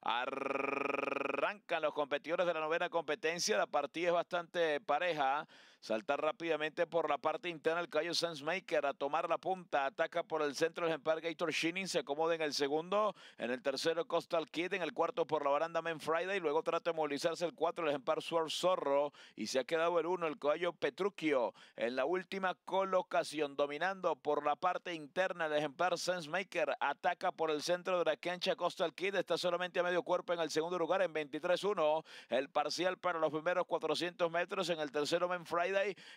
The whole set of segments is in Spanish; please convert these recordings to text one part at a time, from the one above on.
Arrancan los competidores de la novena competencia. La partida es bastante pareja. Saltar rápidamente por la parte interna el caballo Sensmaker a tomar la punta. Ataca por el centro el ejemplar Gator Shining. Se acomoda en el segundo. En el tercero Coastal Kid. En el cuarto por la baranda Men Friday. Luego trata de movilizarse el cuatro el ejemplar Sword Zorro. Y se ha quedado el uno el caballo Petruchio. En la última colocación dominando por la parte interna el ejemplar Sensmaker. Ataca por el centro de la cancha Coastal Kid. Está solamente a medio cuerpo en el segundo lugar en 23-1. El parcial para los primeros 400 metros. En el tercero Men Friday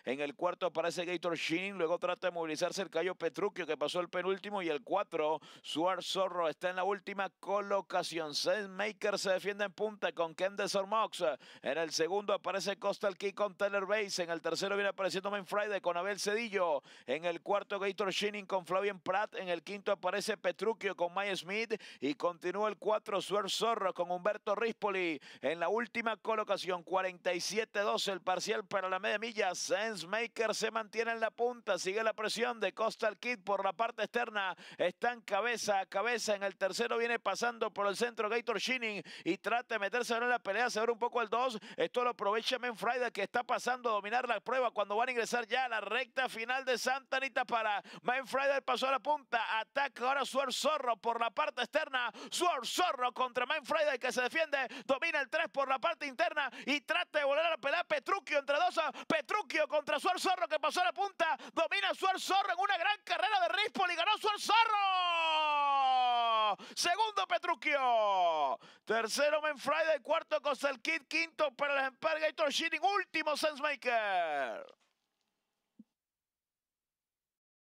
en el cuarto aparece Gator Shining luego trata de movilizarse el Cayo Petruchio que pasó el penúltimo y el cuatro, Suar Zorro está en la última colocación. Maker se defiende en punta con Ken Mox. En el segundo aparece Costal Key con Taylor Base. En el tercero viene apareciendo Main Friday con Abel Cedillo. En el cuarto Gator Shining con Flavian Pratt. En el quinto aparece Petruchio con Mike Smith. Y continúa el cuatro, Suar Zorro con Humberto Rispoli. En la última colocación, 47-12 el parcial para la media milla. Sense Sensemaker se mantiene en la punta. Sigue la presión de Coastal Kid por la parte externa. Están cabeza a cabeza. En el tercero viene pasando por el centro Gator Shining y trata de meterse ahora en la pelea. Se abre un poco el 2. Esto lo aprovecha Friday que está pasando a dominar la prueba cuando van a ingresar ya a la recta final de Santa Anita para Manfreda. Friday, pasó a la punta. Ataca ahora Sword Zorro por la parte externa. Sword Zorro contra Friday que se defiende. Domina el 3 por la parte interna y trata de volver a la pelea. Petruchio entre dos. Petruchio Petruchio contra Suar Zorro que pasó a la punta. Domina Suar Zorro en una gran carrera de y Ganó Suar Zorro. Segundo Petruchio. Tercero Friday. Cuarto el Kid. Quinto para el Gator Shining. Último Sensemaker.